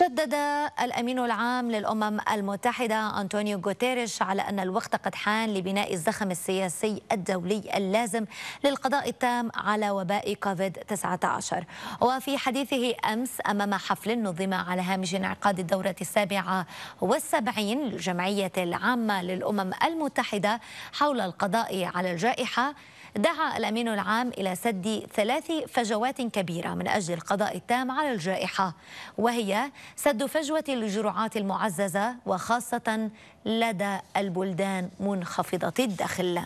شدد الأمين العام للأمم المتحدة أنطونيو غوتيريش على أن الوقت قد حان لبناء الزخم السياسي الدولي اللازم للقضاء التام على وباء كوفيد-19 وفي حديثه أمس أمام حفل نظم على هامش انعقاد الدورة السابعة والسبعين للجمعية العامة للأمم المتحدة حول القضاء على الجائحة دعا الأمين العام إلى سد ثلاث فجوات كبيرة من أجل القضاء التام على الجائحة وهي سد فجوة الجرعات المعززة وخاصة لدى البلدان منخفضة الدخل